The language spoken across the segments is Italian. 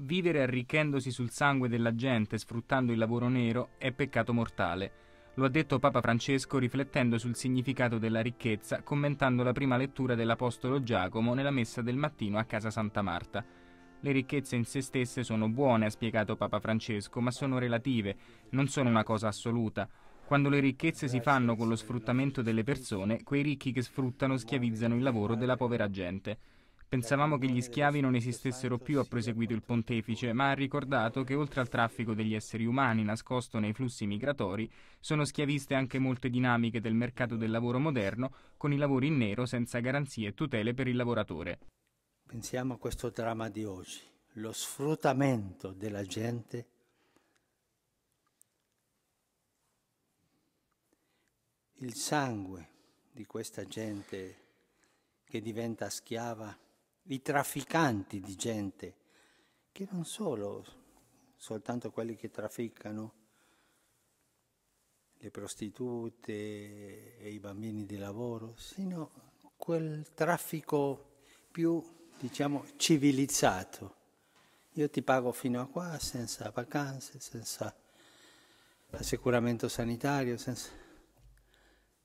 Vivere arricchendosi sul sangue della gente sfruttando il lavoro nero è peccato mortale. Lo ha detto Papa Francesco riflettendo sul significato della ricchezza commentando la prima lettura dell'Apostolo Giacomo nella messa del mattino a casa Santa Marta. Le ricchezze in se stesse sono buone, ha spiegato Papa Francesco, ma sono relative, non sono una cosa assoluta. Quando le ricchezze si fanno con lo sfruttamento delle persone, quei ricchi che sfruttano schiavizzano il lavoro della povera gente. Pensavamo che gli schiavi non esistessero più, ha proseguito il pontefice, ma ha ricordato che oltre al traffico degli esseri umani nascosto nei flussi migratori, sono schiaviste anche molte dinamiche del mercato del lavoro moderno, con i lavori in nero senza garanzie e tutele per il lavoratore. Pensiamo a questo dramma di oggi, lo sfruttamento della gente il sangue di questa gente che diventa schiava i trafficanti di gente, che non solo soltanto quelli che trafficano le prostitute e i bambini di lavoro, sino quel traffico più, diciamo, civilizzato. Io ti pago fino a qua senza vacanze, senza assicuramento sanitario, senza...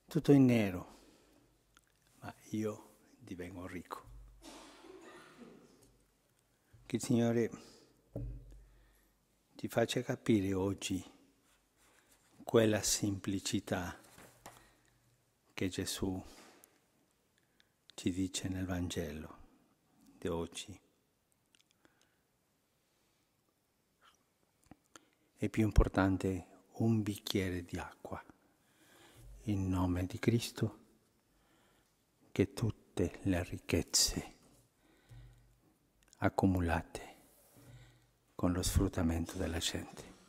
tutto in nero, ma io divengo ricco. Che il Signore ti faccia capire oggi quella semplicità che Gesù ci dice nel Vangelo di oggi. È più importante un bicchiere di acqua in nome di Cristo che tutte le ricchezze accumulate con lo sfruttamento della gente.